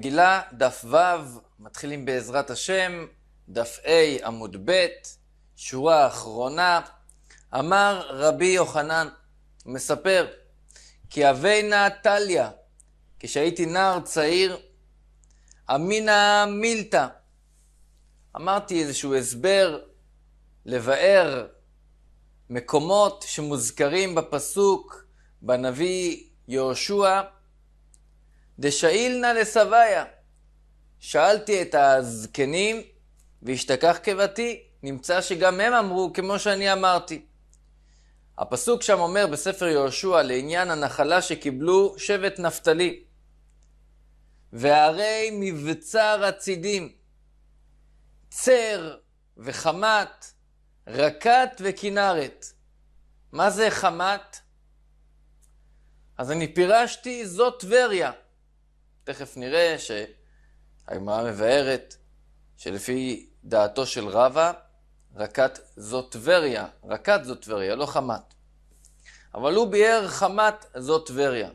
מגילה, דף ו', מתחילים בעזרת השם, דף ה' עמוד ב', שורה אחרונה. אמר רבי יוחנן, מספר, כי הווי נא טליא, כשהייתי נער צעיר, אמינא מילתא. אמרתי איזשהו הסבר לבאר מקומות שמוזכרים בפסוק בנביא יהושע, דשאילנא לסביה. שאלתי את הזקנים, והשתכח קיבתי, נמצא שגם הם אמרו כמו שאני אמרתי. הפסוק שם אומר בספר יהושע לעניין הנחלה שקיבלו שבט נפתלי. והרי מבצר הצידים, צר וחמת, רקת וכנרת. מה זה חמת? אז אני פירשתי, זאת טבריה. תכף נראה שהגמרא מבארת שלפי דעתו של רבא, רקת זו טבריה, רקת זו טבריה, לא חמת. אבל הוא ביאר חמת זו טבריה.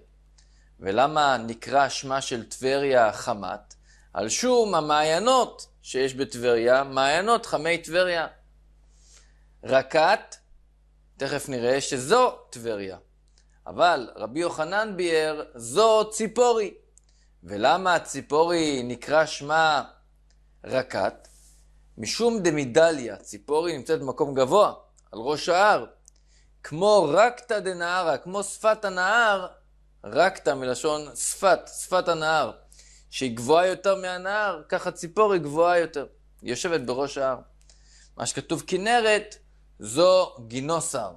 ולמה נקרא שמה של טבריה חמת? על שום המעיינות שיש בטבריה, מעיינות חמי טבריה. רקת, תכף נראה שזו טבריה. אבל רבי יוחנן ביאר, זו ציפורי. ולמה הציפורי נקרא שמה רקת? משום דמידליה, ציפורי נמצאת במקום גבוה, על ראש ההר. כמו רקתא דנהרה, כמו שפת הנהר, רקתא מלשון שפת, שפת הנהר, שהיא גבוהה יותר מהנהר, ככה ציפורי גבוהה יותר, היא יושבת בראש ההר. מה שכתוב כנרת, זו גינוסר.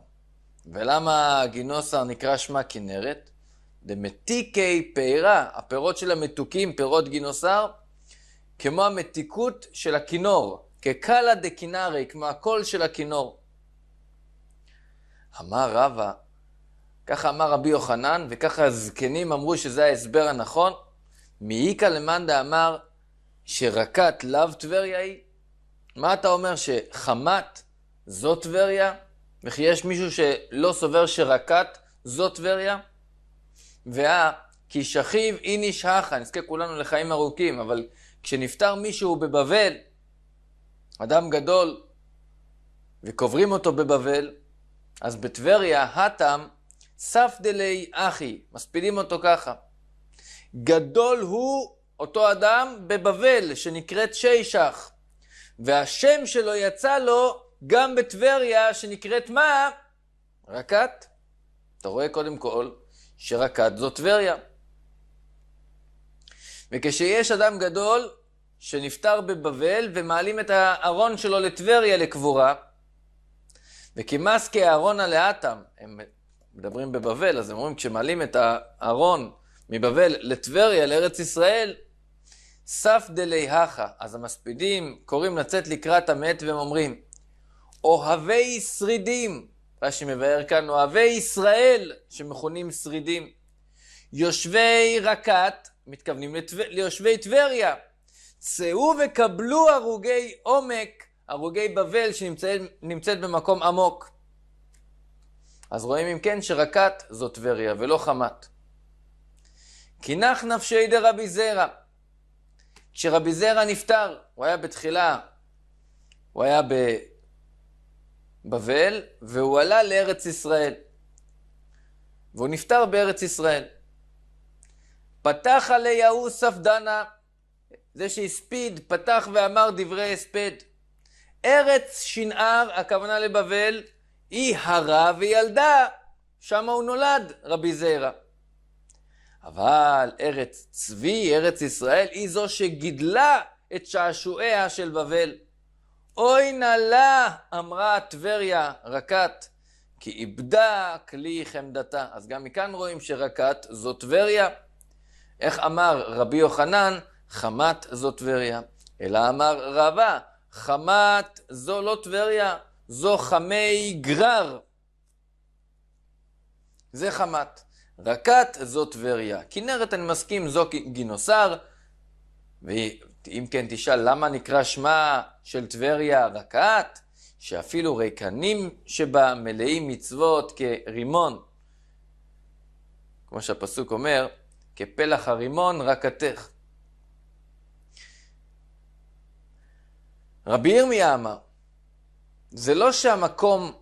ולמה גינוסר נקרא שמה כנרת? דמתיקי פירה, הפירות של המתוקים, פירות גינוסר, כמו המתיקות של הכינור, כקלה דקינארי, כמו הקול של הכינור. אמר רבא, ככה אמר רבי יוחנן, וככה הזקנים אמרו שזה ההסבר הנכון, מאיקה למנדא אמר שרקת לאו טבריה היא. מה אתה אומר, שחמת זו טבריה? וכי יש מישהו שלא סובר שרקת זו טבריה? וה... כי שכיב איניש הכה, נזכה כולנו לחיים ארוכים, אבל כשנפטר מישהו בבבל, אדם גדול, וקוברים אותו בבבל, אז בטבריה, הטם, סף דלי אחי, מספידים אותו ככה. גדול הוא אותו אדם בבבל, שנקראת שישך, והשם שלו יצא לו גם בטבריה, שנקראת מה? רקת. אתה רואה קודם כל, שרקד זאת טבריה. וכשיש אדם גדול שנפטר בבבל ומעלים את הארון שלו לטבריה לקבורה, וכמס כאהרון הלאתם, הם מדברים בבבל, אז הם אומרים, כשמעלים את הארון מבבל לטבריה, לארץ ישראל, סף דלי הכה. אז המספידים קוראים לצאת לקראת המת והם אומרים, אוהבי שרידים, רש"י מבאר כאן, אוהבי ישראל שמכונים שרידים. יושבי רקת, מתכוונים לתו... ליושבי טבריה, צאו וקבלו הרוגי עומק, הרוגי בבל שנמצאת במקום עמוק. אז רואים אם כן שרקת זו טבריה ולא חמת. כי נח נפשי דרבי זרע. כשרבי זרע נפטר, הוא היה בתחילה, הוא היה בבל, והוא עלה לארץ ישראל. והוא נפטר בארץ ישראל. פתח עלי ההוא ספדנה, זה שהספיד, פתח ואמר דברי הספד. ארץ שנער, הכוונה לבבל, היא הרה וילדה, שם הוא נולד, רבי זיירה. אבל ארץ צבי, ארץ ישראל, היא זו שגידלה את שעשועיה של בבל. אוי נא לה, אמרה טבריה, רקת, כי איבדה כלי חמדתה. אז גם מכאן רואים שרקת זו טבריה. איך אמר רבי יוחנן, חמת זו טבריה. אלא אמר רבה, חמת זו לא טבריה, זו חמי גרר. זה חמת. רקת זו טבריה. כנרת, אני מסכים, זו גינוסר. אם כן תשאל למה נקרא שמה של טבריה רקעת, שאפילו ריקנים שבה מלאים מצוות כרימון. כמו שהפסוק אומר, כפלח הרימון רקתך. רבי ירמיה אמר, זה לא שהמקום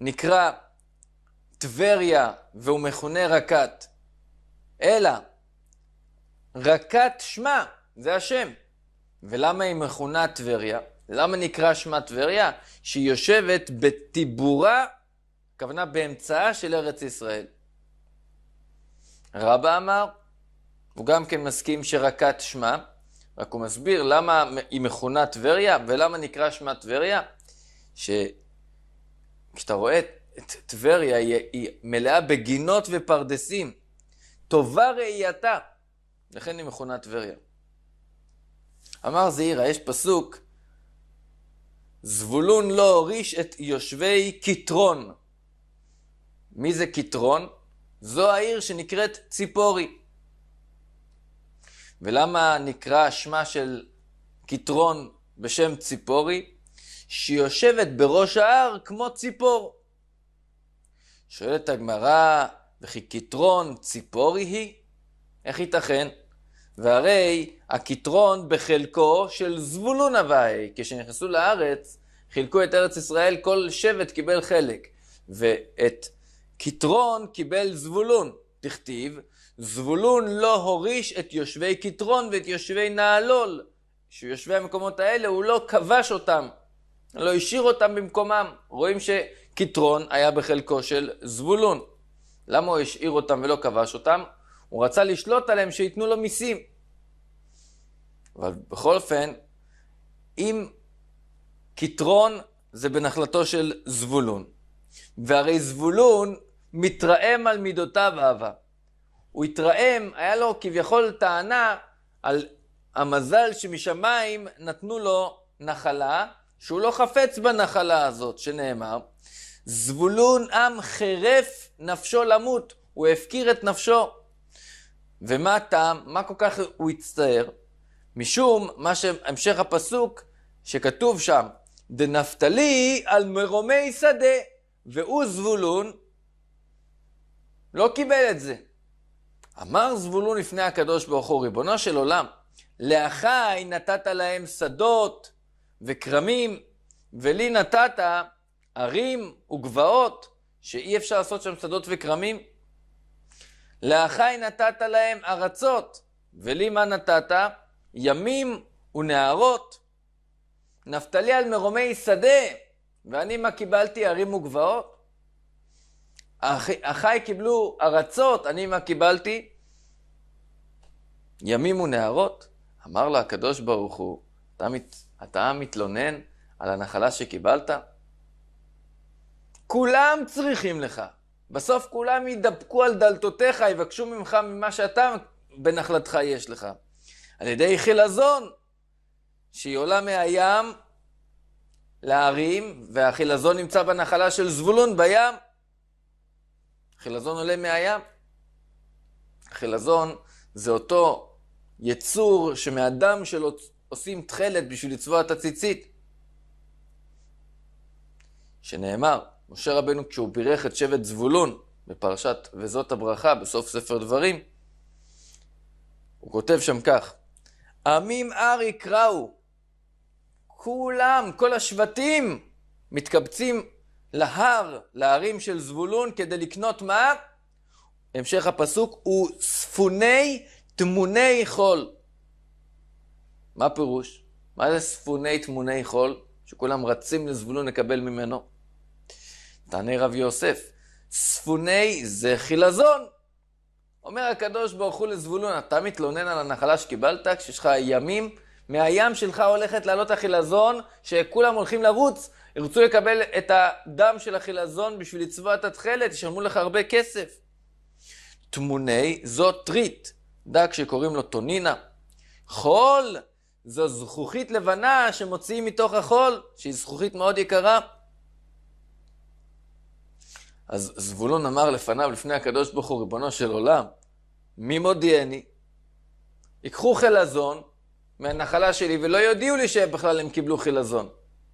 נקרא טבריה והוא מכונה רקת, אלא רקת שמה, זה השם. ולמה היא מכונה טבריה? למה נקרא שמה טבריה? שהיא יושבת בטיבורה, הכוונה באמצעה של ארץ ישראל. רבא אמר, הוא גם כן מסכים שרקת שמה, רק הוא מסביר למה היא מכונה טבריה ולמה נקרא שמה טבריה, שכשאתה רואה את טבריה היא, היא מלאה בגינות ופרדסים, טובה ראייתה. לכן היא מכונה טבריה. אמר זעירה, יש פסוק, זבולון לא הוריש את יושבי קטרון. מי זה קטרון? זו העיר שנקראת ציפורי. ולמה נקרא שמה של קטרון בשם ציפורי? שיושבת בראש ההר כמו ציפור. שואלת הגמרא, וכי קטרון ציפורי היא? איך ייתכן? והרי הקיטרון בחלקו של זבולון הוואי, כשנכנסו לארץ, חילקו את ארץ ישראל, כל שבט קיבל חלק, ואת קטרון קיבל זבולון, תכתיב, זבולון לא הוריש את יושבי קטרון ואת יושבי נהלול, שיושבי המקומות האלה, הוא לא כבש אותם, לא השאיר אותם במקומם. רואים שקטרון היה בחלקו של זבולון. למה הוא השאיר אותם ולא כבש אותם? הוא רצה לשלוט עליהם שייתנו לו מיסים. אבל בכל אופן, אם קטרון זה בנחלתו של זבולון, והרי זבולון מתרעם על מידותיו אהבה. הוא התרעם, היה לו כביכול טענה על המזל שמשמיים נתנו לו נחלה, שהוא לא חפץ בנחלה הזאת, שנאמר, זבולון עם חירף נפשו למות, הוא הפקיר את נפשו. ומה הטעם? מה כל כך הוא הצטער? משום מה שהמשך הפסוק שכתוב שם, דנפתלי על מרומי שדה, והוא זבולון לא קיבל את זה. אמר זבולון לפני הקדוש ברוך הוא, ריבונו של עולם, לאחי נתת להם שדות וכרמים, ולי נתת ערים וגבעות, שאי אפשר לעשות שם שדות וכרמים. לאחי נתת להם ארצות, ולי מה נתת? ימים ונערות. נפתלי על מרומי שדה, ואני מה קיבלתי? ערים וגבעות. אחי, אחי קיבלו ארצות, אני מה קיבלתי? ימים ונערות. אמר לו הקדוש ברוך הוא, אתה, מת, אתה מתלונן על הנחלה שקיבלת? כולם צריכים לך. בסוף כולם ידפקו על דלתותיך, יבקשו ממך ממה שאתה בנחלתך יש לך. על ידי חילזון, שהיא עולה מהים להרים, והחילזון נמצא בנחלה של זבולון בים. חילזון עולה מהים. חילזון זה אותו יצור שמהדם שלו עושים תכלת בשביל לצבוע את הציצית. שנאמר, משה רבנו, כשהוא בירך את שבט זבולון בפרשת וזאת הברכה בסוף ספר דברים, הוא כותב שם כך: עמים אר יקראו, כולם, כל השבטים, מתקבצים להר, להרים של זבולון, כדי לקנות מה? המשך הפסוק הוא ספוני תמוני חול. מה הפירוש? מה זה ספוני תמוני חול? שכולם רצים לזבולון לקבל ממנו. תענה רב יוסף, ספוני זה חילזון. אומר הקדוש ברוך הוא לזבולון, אתה מתלונן על הנחלה שקיבלת כשיש לך ימים, מהים שלך הולכת לעלות החילזון, שכולם הולכים לרוץ, ירצו לקבל את הדם של החילזון בשביל לצבוע את התכלת, ישלמו לך הרבה כסף. תמוני זו טרית, דג שקוראים לו טונינה. חול זו זכוכית לבנה שמוציאים מתוך החול, שהיא זכוכית מאוד יקרה. אז זבולון אמר לפניו, לפני הקדוש ברוך הוא, ריבונו של עולם, מי מודיעני? ייקחו חילזון מהנחלה שלי ולא יודיעו לי שבכלל הם קיבלו חילזון,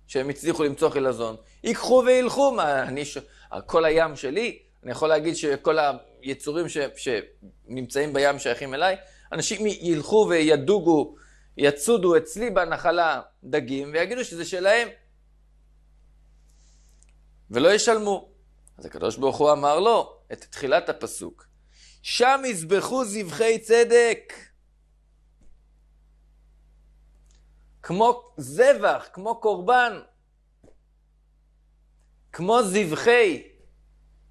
שהם הצליחו למצוא חילזון. ייקחו וילכו, מה, אני, ש... כל הים שלי, אני יכול להגיד שכל היצורים ש... שנמצאים בים שייכים אליי, אנשים ילכו וידוגו, יצודו אצלי בנחלה דגים ויגידו שזה שלהם. ולא ישלמו. אז הקדוש ברוך הוא אמר לו את תחילת הפסוק, שם יזבחו זבחי צדק. כמו זבח, כמו קורבן, כמו זבחי,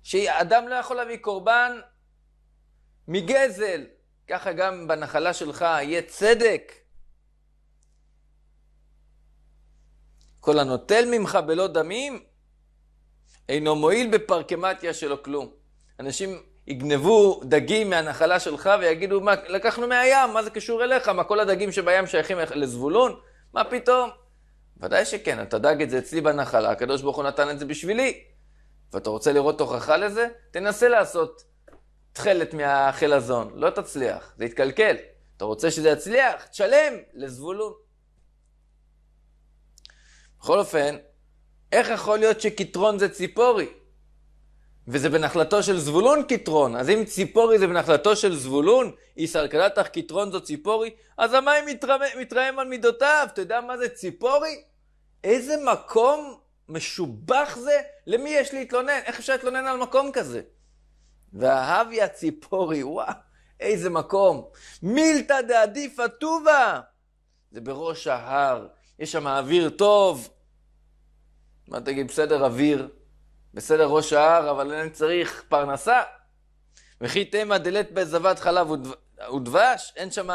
שאדם לא יכול להביא קורבן מגזל, ככה גם בנחלה שלך יהיה צדק. כל הנוטל ממך בלא דמים, אינו מועיל בפרקמטיה שלו כלום. אנשים יגנבו דגים מהנחלה שלך ויגידו, מה, לקחנו מהים, מה זה קשור אליך? מה, כל הדגים שבים שייכים לזבולון? מה פתאום? ודאי שכן, אתה דג את זה אצלי בנחלה, הקדוש ברוך הוא נתן את זה בשבילי. ואתה רוצה לראות הוכחה לזה? תנסה לעשות תכלת מהחלזון, לא תצליח, זה יתקלקל. אתה רוצה שזה יצליח? תשלם לזבולון. בכל אופן, איך יכול להיות שקיטרון זה ציפורי? וזה בנחלתו של זבולון קיטרון, אז אם ציפורי זה בנחלתו של זבולון, איסרקלתך קיטרון זו ציפורי, אז המים מתרמ... מתרעם על מידותיו, אתה יודע מה זה ציפורי? איזה מקום משובח זה? למי יש להתלונן? איך אפשר להתלונן על מקום כזה? וההבי הציפורי, וואו, איזה מקום. מילתא דעדיפא טובא! זה בראש ההר, יש שם אוויר טוב, מה תגיד, בסדר אוויר, בסדר ראש ההר, אבל אני צריך פרנסה. וכי תמא דלית בזבת חלב ודבש, אין שם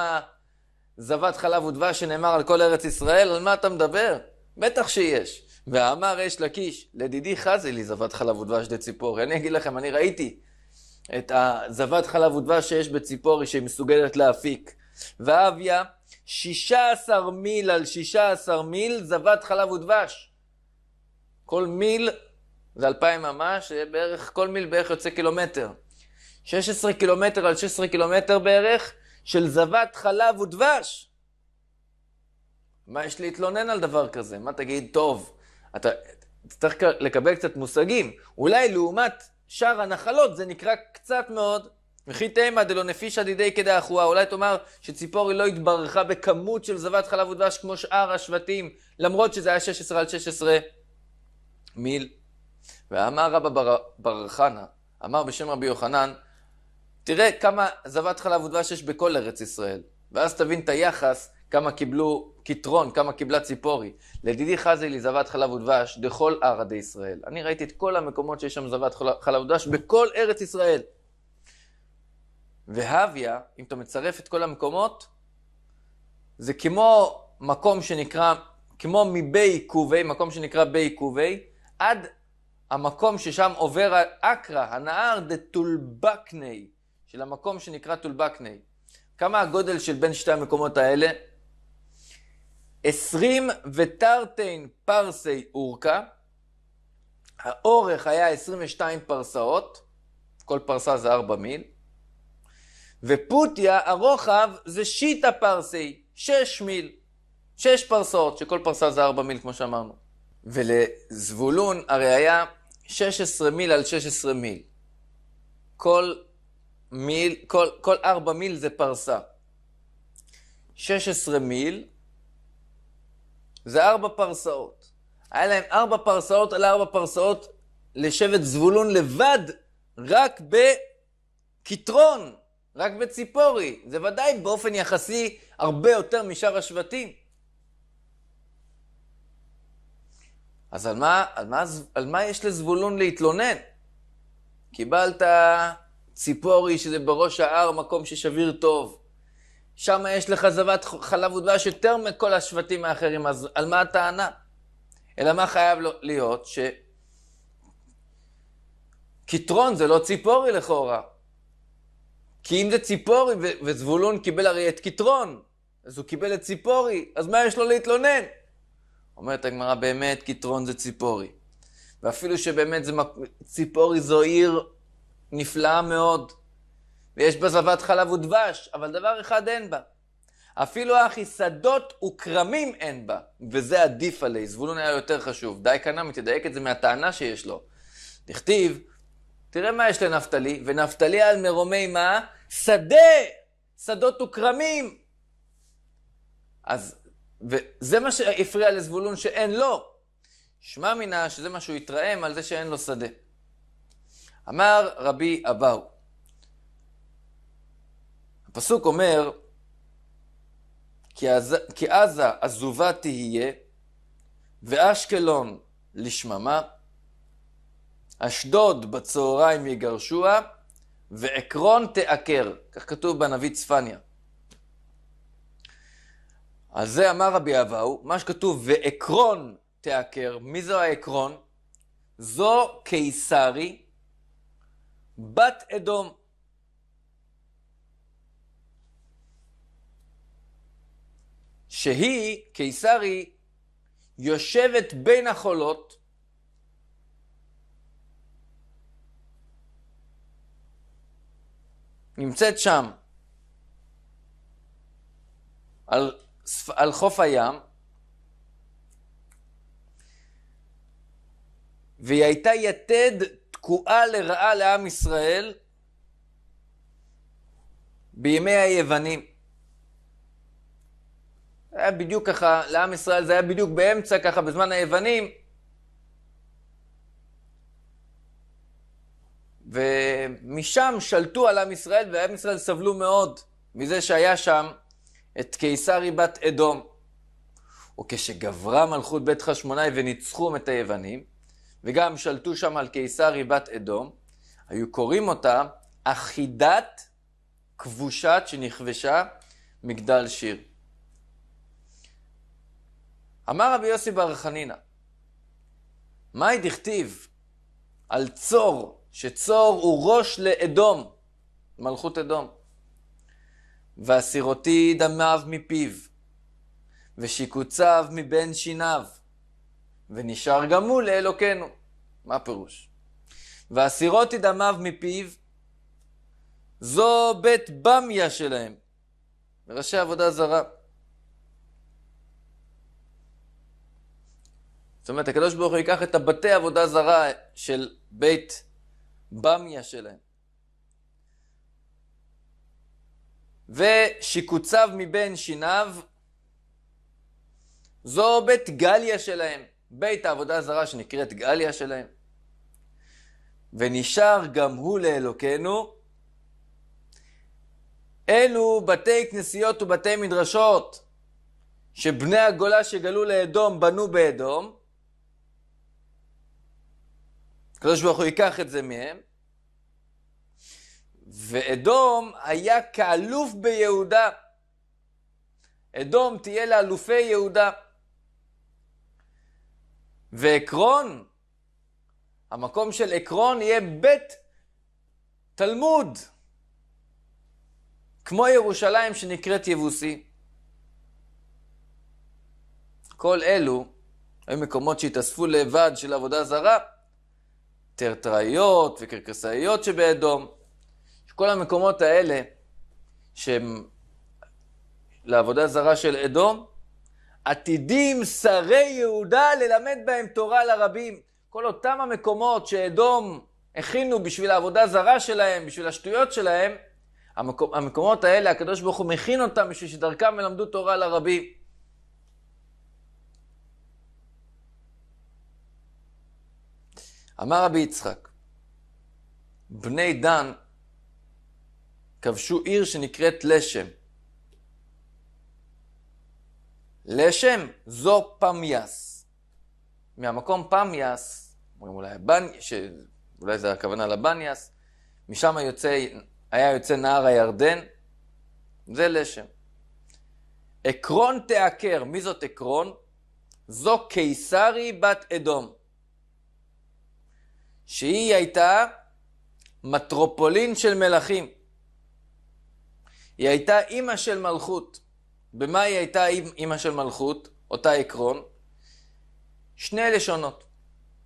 זבת חלב ודבש שנאמר על כל ארץ ישראל, על מה אתה מדבר? בטח שיש. ואמר אש לקיש, לדידי חזי לי זבת חלב ודבש דציפורי. אני אגיד לכם, אני ראיתי את הזבת חלב ודבש שיש בציפורי, שהיא מסוגלת להפיק. ואביה, שישה עשר מיל על שישה עשר מיל זבת חלב ודבש. כל מיל זה 2,000 אמה, שבערך, כל מיל בערך יוצא קילומטר. 16 קילומטר על 16 קילומטר בערך של זבת חלב ודבש. מה יש להתלונן על דבר כזה? מה תגיד, טוב, אתה צריך לקבל קצת מושגים. אולי לעומת שאר הנחלות זה נקרא קצת מאוד. וכי תימא דלא נפישא דידי כדא אחוה, אולי תאמר שציפורי לא התברכה בכמות של זבת חלב ודבש כמו שאר השבטים, למרות שזה היה 16 על 16 מיל. ואמר רבא בר, בר חנה, אמר בשם רבי יוחנן, תראה כמה זבת חלב ודבש יש בכל ארץ ישראל, ואז תבין את היחס, כמה קיבלו קיטרון, כמה קיבלה ציפורי. לדידי חזי לי זבת חלב ודבש דכל ערא ישראל. אני ראיתי את כל המקומות שיש שם זבת חלב ודבש בכל ארץ ישראל. והביה, אם אתה מצרף את כל המקומות, זה כמו מקום שנקרא, כמו מבי קובי, מקום שנקרא בי קובי, עד המקום ששם עובר אקרא, הנהר דה טולבקני, של המקום שנקרא טולבקני. כמה הגודל של בין שתי המקומות האלה? עשרים ותרתין פרסי אורקה, האורך היה עשרים ושתיים פרסאות, כל פרסה זה ארבע מיל, ופוטיה, הרוחב, זה שיטה פרסי, שש מיל, שש פרסאות, שכל פרסה זה ארבע מיל, כמו שאמרנו. ולזבולון הרי היה 16 מיל על 16 מיל. כל מיל, כל, כל 4 מיל זה פרסה. 16 מיל זה 4 פרסאות. היה להם 4 פרסאות על 4 פרסאות לשבט זבולון לבד, רק בקיטרון, רק בציפורי. זה ודאי באופן יחסי הרבה יותר משאר השבטים. אז על מה, על, מה, על מה יש לזבולון להתלונן? קיבלת ציפורי, שזה בראש ההר, מקום ששביר טוב. שם יש לך זבת חלב ודבש יותר מכל השבטים האחרים, אז על מה הטענה? אלא מה חייב להיות? ש... קטרון זה לא ציפורי לכאורה. כי אם זה ציפורי, וזבולון קיבל הרי את קטרון, אז הוא קיבל את ציפורי, אז מה יש לו להתלונן? אומרת הגמרא, באמת קיטרון זה ציפורי. ואפילו שבאמת זה, מק... ציפורי זו עיר נפלאה מאוד, ויש בה זבת חלב ודבש, אבל דבר אחד אין בה. אפילו אחי, שדות וכרמים אין בה, וזה עדיף עלי. זבולון היה יותר חשוב. די כנא מתדייק את זה מהטענה שיש לו. תכתיב, תראה מה יש לנפתלי, ונפתלי על מרומי מה? שדה! שדות וכרמים! אז וזה מה שהפריע לזבולון שאין לו. שמע מינה שזה מה שהוא התרעם על זה שאין לו שדה. אמר רבי אבאו. הפסוק אומר, כי, כי עזה עזובה תהיה, ואשקלון לשממה, אשדוד בצהריים יגרשוה, ועקרון תעקר. כך כתוב בנביא צפניה. אז זה אמר רבי אבהו, מה שכתוב, ועקרון תעקר, מי זו העקרון? זו קיסרי, בת אדום. שהיא, קיסרי, יושבת בין החולות, נמצאת שם על על חוף הים, והיא הייתה יתד תקועה לרעה לעם ישראל בימי היוונים. זה היה בדיוק ככה, לעם ישראל זה היה בדיוק באמצע ככה, בזמן היוונים. ומשם שלטו על עם ישראל, ועם ישראל סבלו מאוד מזה שהיה שם את קיסרי בת אדום. וכשגברה מלכות בית חשמונאי וניצחום את היוונים, וגם שלטו שם על קיסרי בת אדום, היו קוראים אותה אחידת כבושת שנכבשה מגדל שיר. אמר רבי יוסי בר חנינא, מהי דכתיב על צור, שצור הוא ראש לאדום, מלכות אדום. והסירותי דמיו מפיו, ושיקוציו מבין שיניו, ונשאר גם הוא לאלוקינו. מה הפירוש? והסירותי דמיו מפיו, זו בית במיה שלהם, ראשי עבודה זרה. זאת אומרת, הקדוש ברוך הוא ייקח את הבתי עבודה זרה של בית במיה שלהם. ושיקוציו מבין שיניו, זו בית גליה שלהם, בית העבודה הזרה שנקראת גליה שלהם. ונשאר גם הוא לאלוקינו. אלו בתי כנסיות ובתי מדרשות שבני הגולה שגלו לאדום בנו באדום. הקדוש ברוך הוא ייקח את זה מהם. ואדום היה כאלוף ביהודה. אדום תהיה לאלופי יהודה. ועקרון, המקום של עקרון יהיה בית תלמוד, כמו ירושלים שנקראת יבוסי. כל אלו היו מקומות שהתאספו לבד של עבודה זרה, טרטראיות וקרקסאיות שבאדום. כל המקומות האלה, שהם לעבודה זרה של אדום, עתידים שרי יהודה ללמד בהם תורה לרבים. כל אותם המקומות שאדום הכינו בשביל העבודה זרה שלהם, בשביל השטויות שלהם, המקומ, המקומות האלה, הקדוש ברוך הוא מכין אותם בשביל שדרכם ילמדו תורה לרבים. אמר רבי יצחק, בני דן כבשו עיר שנקראת לשם. לשם זו פמיאס. מהמקום פמיאס, אומרים אולי בניאס, ש... אולי זה הכוונה לבניאס, משם יוצא, היה יוצא נהר הירדן, זה לשם. עקרון תעקר, מי זאת עקרון? זו קיסרי בת אדום, שהיא הייתה מטרופולין של מלכים. היא הייתה אימא של מלכות. במה היא הייתה אימא של מלכות? אותה עקרון. שני לשונות.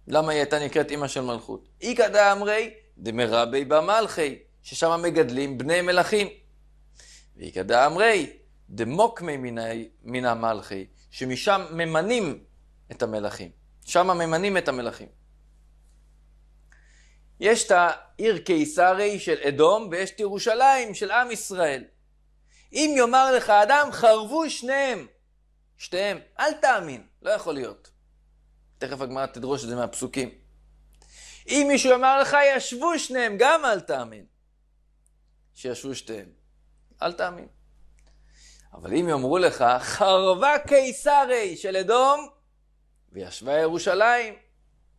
למה היא הייתה נקראת אימא של מלכות? איכא דאמרי דמרבי במלכי, ששם מגדלים בני מלכים. ואיכא דאמרי דמוקמי מן המלכי, שמשם ממנים את המלכים. שם ממנים את המלכים. יש את העיר קיסרי של אדום ויש את ירושלים של עם ישראל. אם יאמר לך אדם, חרבו שניהם. שתיהם. אל תאמין, לא יכול להיות. תכף הגמרא תדרוש את זה מהפסוקים. אם מישהו יאמר לך, ישבו שניהם, גם אל תאמין. שישבו שתיהם. אל תאמין. אבל אם יאמרו לך, חרבה קיסרי של אדום, וישבה ירושלים,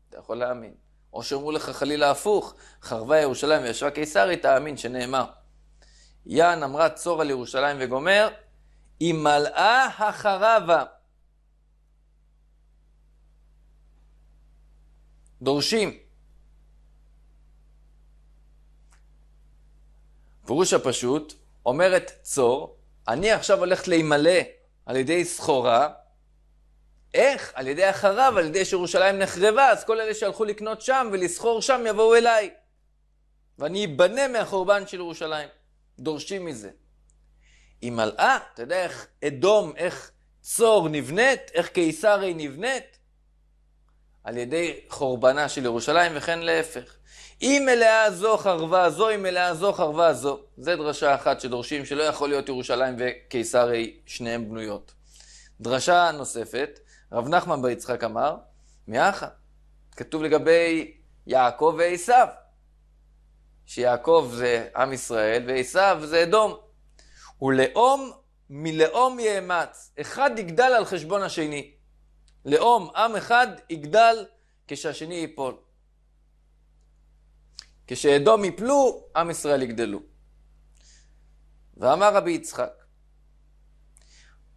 אתה יכול להאמין. או שאומרו לך חלילה הפוך, חרבה ירושלים וישבה קיסרי, תאמין שנאמר. יען אמרה צור על ירושלים וגומר, היא מלאה החרבה. דורשים. פירוש הפשוט, אומרת צור, אני עכשיו הולכת להימלא על ידי סחורה, איך? על ידי החרב, על ידי שירושלים נחרבה, אז כל אלה שהלכו לקנות שם ולסחור שם יבואו אליי. ואני אבנה מהחורבן של ירושלים. דורשים מזה. היא מלאה, אתה יודע איך אדום, איך צור נבנית, איך קיסרי נבנית? על ידי חורבנה של ירושלים וכן להפך. היא מלאה זו חרבה זו, היא מלאה זו חרבה זו. זה דרשה אחת שדורשים שלא יכול להיות ירושלים וקיסרי שניהם בנויות. דרשה נוספת, רב נחמן בר יצחק אמר, מאחה. כתוב לגבי יעקב ועשיו. שיעקב זה עם ישראל ועשיו זה אדום. ולאום מלאום יאמץ, אחד יגדל על חשבון השני. לאום, עם אחד יגדל כשהשני ייפול. כשאדום יפלו, עם ישראל יגדלו. ואמר רבי יצחק,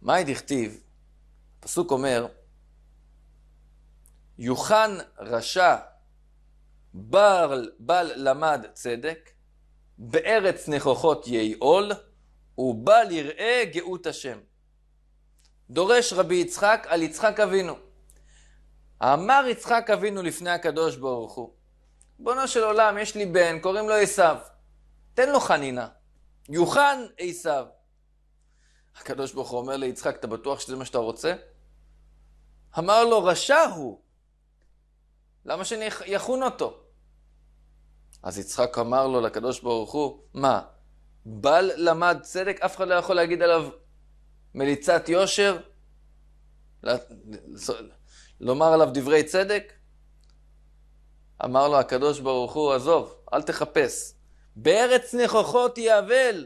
מהי דכתיב? הפסוק אומר, יוכן רשע בל, בל למד צדק, בארץ נכוחות ייעול, ובל יראה גאות השם. דורש רבי יצחק על יצחק אבינו. אמר יצחק אבינו לפני הקדוש ברוך הוא, בונו של עולם, יש לי בן, קוראים לו עשיו. תן לו חנינה. יוחן עשיו. הקדוש ברוך הוא אומר ליצחק, אתה בטוח שזה מה שאתה רוצה? אמר לו, רשע הוא, למה שאני אכון אותו? אז יצחק אמר לו לקדוש ברוך הוא, מה, בל למד צדק, אף אחד לא יכול להגיד עליו מליצת יושר? ל... לומר עליו דברי צדק? אמר לו הקדוש ברוך הוא, עזוב, אל תחפש. בארץ נכוחות יאבל.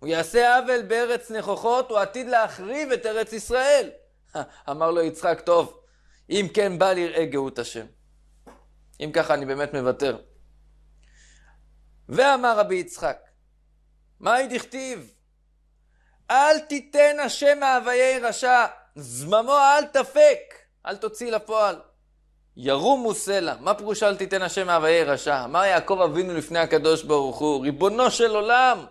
הוא יעשה עוול בארץ נכוחות, הוא עתיד להחריב את ארץ ישראל. אמר לו יצחק, טוב, אם כן בל יראה גאות השם. אם ככה, אני באמת מוותר. ואמר רבי יצחק, מהי דכתיב? אל תיתן השם מאוויי רשע, זממו אל תפק, אל תוציא לפועל. ירומו סלע, מה פירוש אל תיתן השם מאוויי רשע? אמר יעקב אבינו לפני הקדוש ברוך הוא, ריבונו של עולם,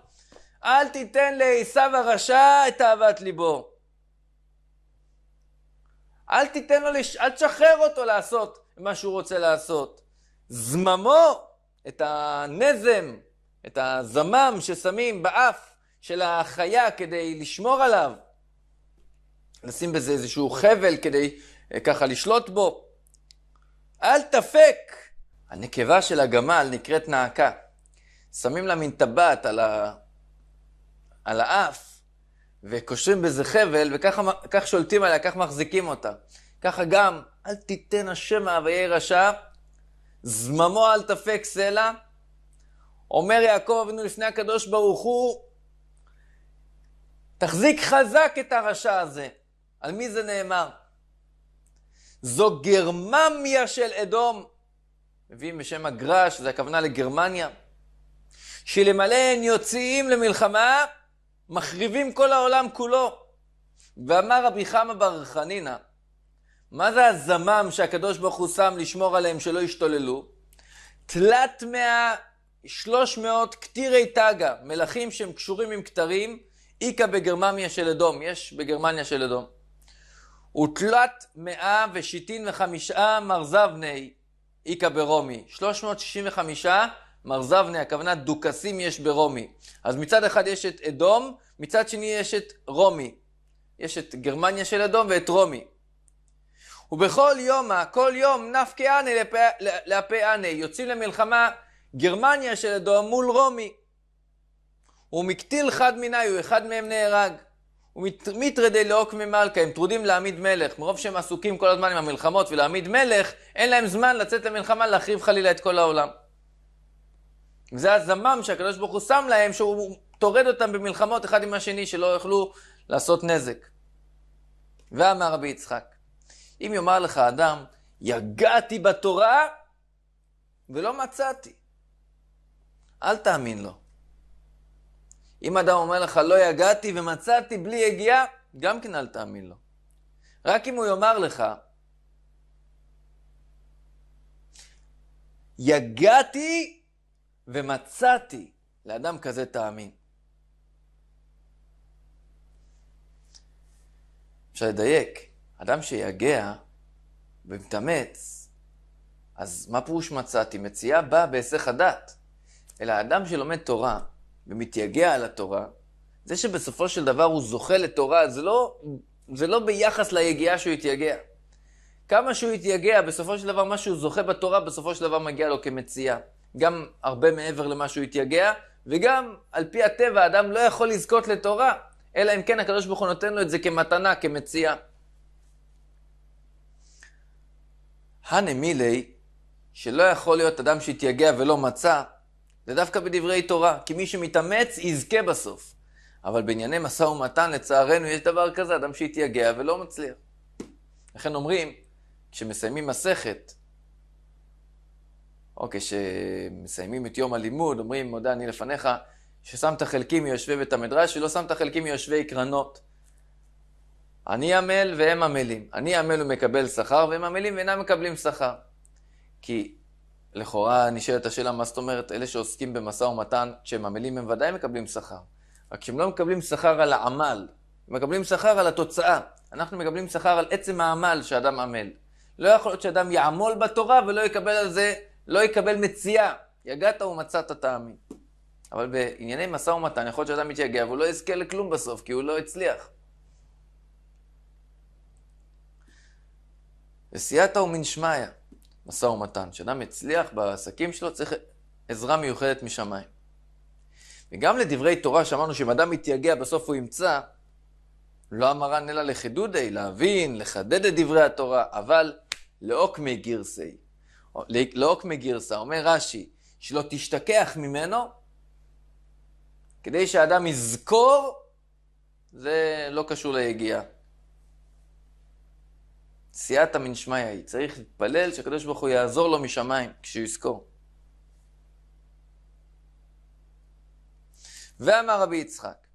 אל תיתן לעשו הרשע את אהבת ליבו. אל תיתן לו, לש... אל תשחרר אותו לעשות מה שהוא רוצה לעשות. זממו, את הנזם, את הזמם ששמים באף של החיה כדי לשמור עליו, לשים בזה איזשהו חבל כדי אה, ככה לשלוט בו. אל תפק! הנקבה של הגמל נקראת נעקה. שמים לה מין טבעת על, ה... על האף, וקושרים בזה חבל, וכך שולטים עליה, כך מחזיקים אותה. ככה גם, אל תיתן השם מאהביי רשע, זממו אל תפק סלע. אומר יעקב אבינו לפני הקדוש ברוך הוא, תחזיק חזק את הרשע הזה. על מי זה נאמר? זו גרממיה של אדום. מביאים בשם הגרש, זה הכוונה לגרמניה. שלמלא הן יוצאים למלחמה, מחריבים כל העולם כולו. ואמר רבי חמא בר חנינא, מה זה הזמם שהקדוש ברוך הוא שם לשמור עליהם שלא ישתוללו? תלת מאה, שלוש מאות כתירי תגה, מלכים שהם קשורים עם כתרים, איכא בגרמניה של אדום, יש בגרמניה של אדום. ותלת מאה ושיטין וחמישה מרזבני, איכא ברומי. שלוש מאות שישים וחמישה מר זבנה, הכוונה דוכסים יש ברומי. אז מצד אחד יש את אדום, מצד שני יש את רומי. יש את גרמניה של אדום ואת רומי. ובכל יומא, כל יום נפקי אנה לאפי אנה, יוצאים למלחמה גרמניה של אדום מול רומי. ומקטיל חד מיני, הוא אחד מהם נהרג. ומטרדי לאוק ממלכה, הם טרודים להעמיד מלך. מרוב שהם עסוקים כל הזמן עם המלחמות ולהעמיד מלך, אין להם זמן לצאת למלחמה להחריב חלילה את כל העולם. זה הזמם שהקדוש ברוך הוא שם להם, שהוא טורד אותם במלחמות אחד עם השני, שלא יוכלו לעשות נזק. ואמר רבי יצחק, אם יאמר לך אדם, יגעתי בתורה ולא מצאתי, אל תאמין לו. אם אדם אומר לך, לא יגעתי ומצאתי בלי יגיעה, גם כן אל תאמין לו. רק אם הוא יאמר לך, יגעתי ומצאתי לאדם כזה תאמין. אפשר לדייק, אדם שיגע ומתאמץ, אז מה פירוש מצאתי? מציאה באה בהיסח הדת. אלא אדם שלומד תורה ומתייגע על התורה, זה שבסופו של דבר הוא זוכה לתורה, זה לא, זה לא ביחס ליגיעה שהוא התייגע. כמה שהוא התייגע, בסופו של דבר מה שהוא זוכה בתורה, בסופו של דבר מגיע לו כמציאה. גם הרבה מעבר למה שהוא התייגע, וגם על פי הטבע האדם לא יכול לזכות לתורה, אלא אם כן הקדוש ברוך הוא נותן לו את זה כמתנה, כמציאה. הנה מילי, שלא יכול להיות אדם שהתייגע ולא מצא, זה דווקא בדברי תורה, כי מי שמתאמץ יזכה בסוף. אבל בענייני משא ומתן, לצערנו, יש דבר כזה, אדם שהתייגע ולא מצליח. לכן אומרים, כשמסיימים מסכת, או אוקיי, כשמסיימים את יום הלימוד, אומרים, מודה אני לפניך, ששמת חלקי מיושבי בית המדרש, ולא שמת חלקי מיושבי קרנות. אני עמל והם עמלים. אני עמל ומקבל שכר, והם עמלים ואינם מקבלים שכר. כי לכאורה נשאלת השאלה, מה זאת אומרת, אלה שעוסקים במשא ומתן, כשהם עמלים הם ודאי מקבלים שכר. רק כשהם לא מקבלים שכר על העמל, הם מקבלים שכר על התוצאה. אנחנו מקבלים שכר על עצם העמל שאדם עמל. לא יכול להיות שאדם יעמול בתורה ולא יקבל על זה לא יקבל מציאה. יגעת ומצאת טעמי. אבל בענייני משא ומתן, יכול להיות שאדם יתייגע והוא לא יזכה לכלום בסוף, כי הוא לא הצליח. וסייעתא ומן שמיא, משא ומתן. כשאדם הצליח בעסקים שלו, צריך עזרה מיוחדת משמיים. וגם לדברי תורה שאמרנו שאם אדם יתייגע, בסוף הוא ימצא, לא המרן אלא לחידודי, להבין, לחדד את דברי התורה, אבל לעוקמי גרסי. לא רק מגרסה, אומר רש"י, שלא תשתכח ממנו, כדי שהאדם יזכור, זה לא קשור ליגיעה. סייעתא מן שמיא היא, צריך להתפלל שהקדוש ברוך הוא יעזור לו משמיים, כשהוא יזכור. ואמר רבי יצחק,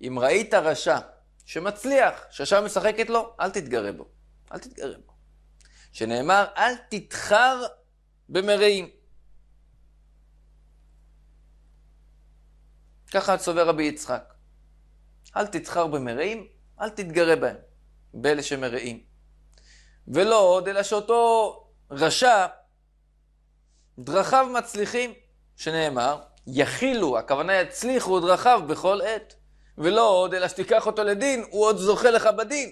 אם ראית רשע שמצליח, שהשעה משחקת לו, אל תתגרה בו. אל תתגרה בו. שנאמר, אל תתחר במרעים. ככה צובר רבי יצחק. אל תתחר במרעים, אל תתגרה בהם, באלה שמרעים. ולא עוד, אלא שאותו רשע, דרכיו מצליחים, שנאמר, יכילו, הכוונה יצליחו דרכיו בכל עת. ולא עוד, אלא שתיקח אותו לדין, הוא עוד זוכה לך בדין.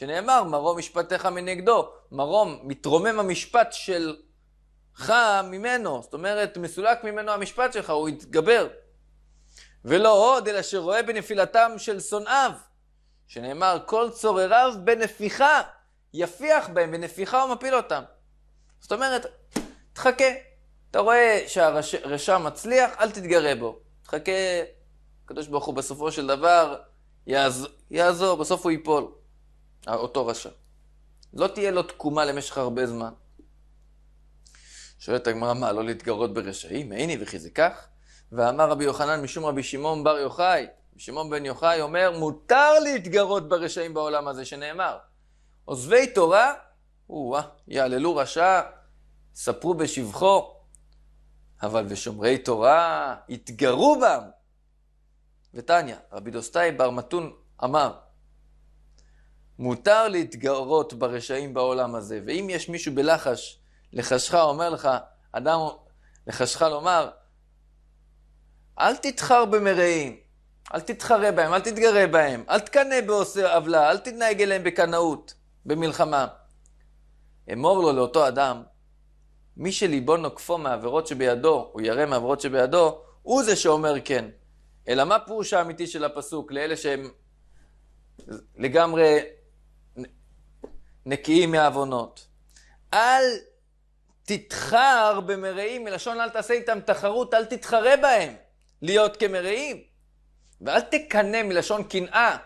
שנאמר, מרום משפטיך מנגדו, מרום, מתרומם המשפט שלך ממנו, זאת אומרת, מסולק ממנו המשפט שלך, הוא יתגבר. ולא עוד, אלא שרואה בנפילתם של שונאיו, שנאמר, כל צורריו בנפיחה, יפיח בהם, בנפיחה הוא מפיל אותם. זאת אומרת, תחכה. אתה רואה שהרשע מצליח, אל תתגרה בו. תחכה, הקדוש ברוך הוא בסופו של דבר יעז... יעזור, בסוף הוא ייפול. אותו רשע. לא תהיה לו תקומה למשך הרבה זמן. שואלת הגמרא, מה, לא להתגרות ברשעים? הנה וכי זה כך? ואמר רבי יוחנן משום רבי שמעון בר יוחאי, שמעון בן יוחאי אומר, מותר להתגרות ברשעים בעולם הזה, שנאמר. עוזבי תורה, או-אה, יעללו רשע, ספרו בשבחו, אבל ושומרי תורה, התגרו בם. ותניא, רבי דוסטאי בר מתון אמר, מותר להתגרות ברשעים בעולם הזה. ואם יש מישהו בלחש, לחשך אומר לך, אדם לחשך לומר, אל תתחר במרעים, אל תתחרה בהם, אל תתגרה בהם, אל תקנא בעושה עוולה, אל תתנהג אליהם בקנאות, במלחמה. אמור לו לאותו אדם, מי שליבו נוקפו מעבירות שבידו, הוא ירא מעבירות שבידו, הוא זה שאומר כן. אלא מה פירוש האמיתי של הפסוק לאלה שהם לגמרי נקיים מעוונות. אל תתחר במרעים, מלשון אל תעשה איתם תחרות, אל תתחרה בהם להיות כמרעים. ואל תקנא מלשון קנאה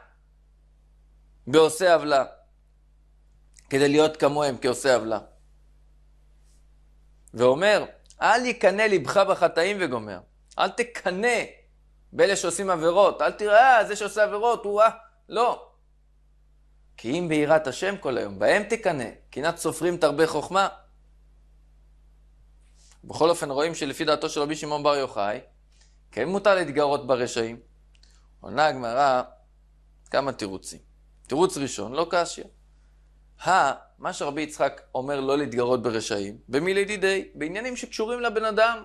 בעושי עוולה, כדי להיות כמוהם כעושי עוולה. ואומר, אל יקנא לבך בחטאים וגומר. אל תקנא באלה שעושים עבירות. אל תראה, אה, זה שעושה עבירות, הוא אה, לא. כי אם ביראת השם כל היום, בהם תקנא, קנאת סופרים תרבה חוכמה. בכל אופן רואים שלפי דעתו של רבי שמעון בר יוחאי, כן מותר להתגרות ברשעים. עונה הגמרא כמה תירוצים. תירוץ ראשון, לא קשיא. הא, מה שרבי יצחק אומר לא להתגרות ברשעים, במילי דידי, בעניינים שקשורים לבן אדם,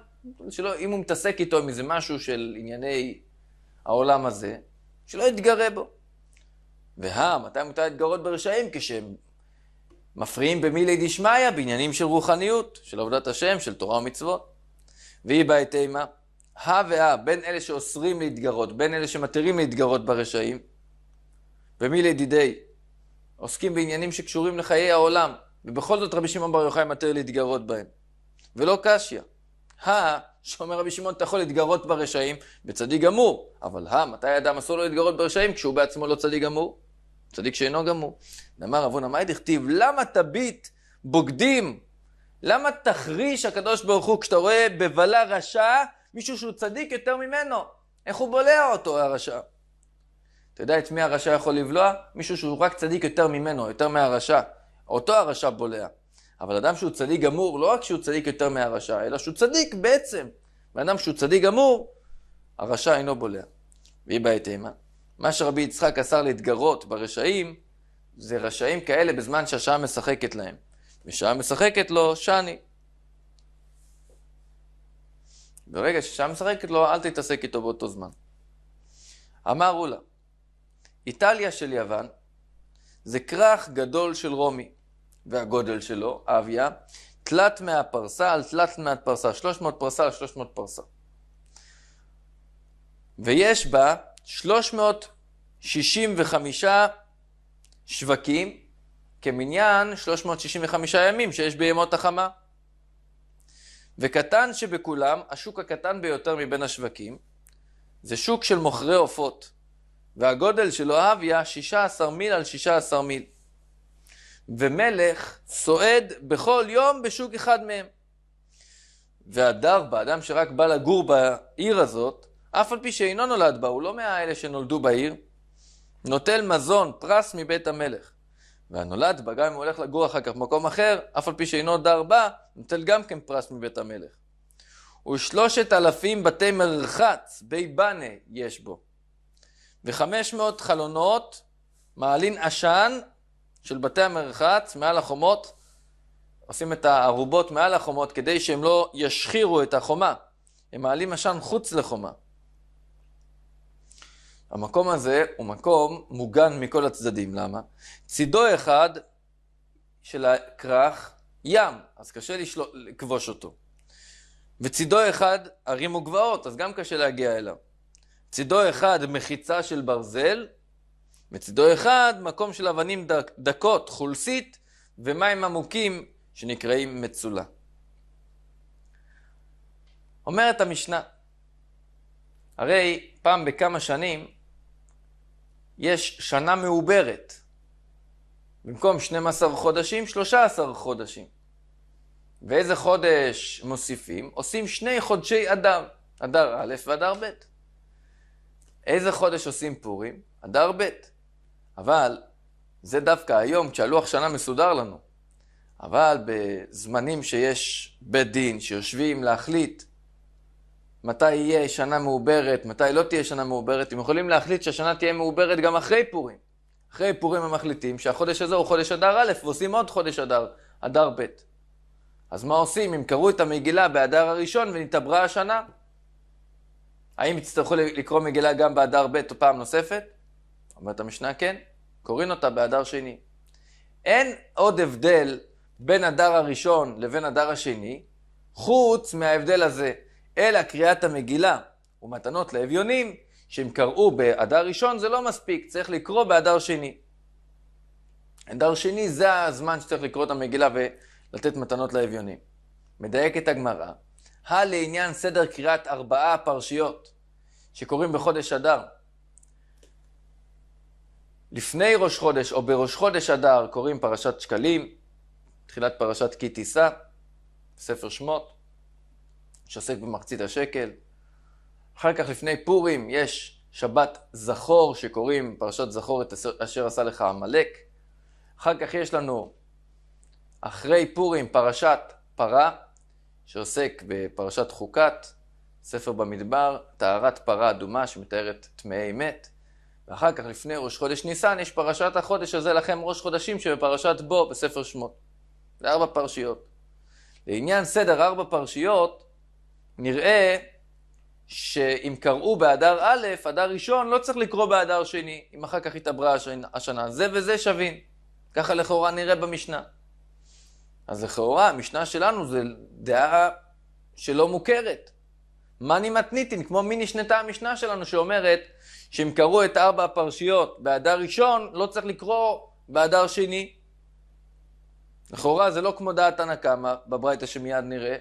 שלא, אם הוא מתעסק איתו עם איזה משהו של ענייני העולם הזה, שלא יתגרה בו. והא, מתי מותר להתגרות ברשעים? כשהם מפריעים במילי דשמיא בעניינים של רוחניות, של עבודת השם, של תורה ומצוות. והיא בעת אימה, הא והא, בין אלה שאוסרים להתגרות, בין אלה שמתירים להתגרות ברשעים, ומילי דידי, עוסקים בעניינים שקשורים לחיי העולם, ובכל זאת רבי שמעון בר יוחאי מתיר להתגרות בהם. ולא קשיא. הא, שאומר רבי שמעון, אתה יכול להתגרות ברשעים, בצדיק גמור, אבל הא, מתי אדם אסור לו להתגרות ברשעים? כשהוא בעצמו לא צדיק גמור. צדיק שאינו גמור. נאמר עוון המאי דכתיב, למה תביט בוגדים? למה תחריש הקדוש ברוך הוא כשאתה רואה בבלה רשע מישהו שהוא צדיק יותר ממנו? איך הוא בולע אותו הרשע? אתה יודע את מי הרשע יכול לבלוע? מישהו שהוא רק צדיק יותר ממנו, יותר מהרשע. אותו הרשע בולע. אבל אדם שהוא צדיק גמור, לא רק שהוא צדיק יותר מהרשע, אלא שהוא צדיק בעצם. ואדם שהוא צדיק גמור, הרשע אינו בולע. והיא בעת אימה. מה שרבי יצחק אסר להתגרות ברשעים, זה רשעים כאלה בזמן שהשעה משחקת להם. ושעה משחקת לו, שאני. ברגע ששעה משחקת לו, אל תתעסק איתו באותו זמן. אמר אולה, איטליה של יוון זה כרך גדול של רומי, והגודל שלו, אביה, תלת מהפרסה על תלת מהפרסה, 300 פרסה על 300 פרסה. ויש בה 365 שווקים כמניין 365 ימים שיש בימות החמה. וקטן שבכולם, השוק הקטן ביותר מבין השווקים, זה שוק של מוכרי עופות, והגודל שלו אביה 16 מיל על 16 מיל. ומלך סועד בכל יום בשוק אחד מהם. והדר, באדם שרק בא לגור בעיר הזאת, אף על פי שאינו נולד בה, הוא לא מהאלה שנולדו בעיר, נוטל מזון, פרס מבית המלך. והנולד בה, גם אם הוא הולך לגור אחר כך במקום אחר, אף על פי שאינו דר בה, נוטל גם כן פרס מבית המלך. ושלושת אלפים בתי מרחץ, בי בנה, יש בו. וחמש מאות חלונות, מעלין עשן של בתי המרחץ מעל החומות, עושים את הערובות מעל החומות כדי שהם לא ישחירו את החומה. הם מעלים עשן חוץ לחומה. המקום הזה הוא מקום מוגן מכל הצדדים. למה? צידו אחד של הכרך ים, אז קשה לכבוש אותו. וצידו אחד ערים וגבעות, אז גם קשה להגיע אליו. צידו אחד מחיצה של ברזל, וצידו אחד מקום של אבנים דק, דקות, חולסית, ומים עמוקים שנקראים מצולה. אומרת המשנה, הרי פעם בכמה שנים יש שנה מעוברת. במקום 12 חודשים, 13 חודשים. ואיזה חודש מוסיפים? עושים שני חודשי אדר, אדר א' ואדר ב'. איזה חודש עושים פורים? אדר ב'. אבל זה דווקא היום, כשהלוח שנה מסודר לנו. אבל בזמנים שיש בית דין, שיושבים להחליט מתי יהיה שנה מעוברת, מתי לא תהיה שנה מעוברת, הם יכולים להחליט שהשנה תהיה מעוברת גם אחרי פורים. אחרי פורים הם מחליטים שהחודש הזה הוא חודש אדר א', ועושים עוד חודש אדר, אדר ב'. אז מה עושים אם קראו את המגילה באדר הראשון ונתעברה השנה? האם יצטרכו לקרוא מגילה גם באדר ב' פעם נוספת? אומרת המשנה כן, קוראים אותה באדר שני. אין עוד הבדל בין אדר הראשון לבין אדר השני, חוץ מההבדל הזה אלא קריאת המגילה ומתנות לאביונים, שהם קראו באדר ראשון, זה לא מספיק, צריך לקרוא באדר שני. אדר שני זה הזמן שצריך לקרוא את המגילה ולתת מתנות לאביונים. מדייקת הגמרא, הלעניין סדר קריאת ארבעה פרשיות שקוראים בחודש אדר. לפני ראש חודש או בראש חודש אדר קוראים פרשת שקלים, תחילת פרשת כי תישא, ספר שמות. שעוסק במחצית השקל. אחר כך לפני פורים יש שבת זכור שקוראים פרשת זכור את אשר עשה לך עמלק. אחר כך יש לנו אחרי פורים פרשת פרה שעוסק בפרשת חוקת, ספר במדבר, טהרת פרה אדומה שמתארת טמאי מת. ואחר כך לפני ראש חודש ניסן יש פרשת החודש הזה לכם ראש חודשים שבפרשת בו בספר שמות. זה ארבע פרשיות. לעניין סדר ארבע פרשיות, נראה שאם קראו באדר א', אדר ראשון, לא צריך לקרוא באדר שני, אם אחר כך התעברה השנה. זה וזה שווים. ככה לכאורה נראה במשנה. אז לכאורה, המשנה שלנו זה דעה שלא מוכרת. מאני מתניתין, כמו מי נשנתה המשנה שלנו שאומרת שאם קראו את ארבע הפרשיות באדר ראשון, לא צריך לקרוא באדר שני. לכאורה זה לא כמו דעת תנא קמא, בברייתא שמיד נראה,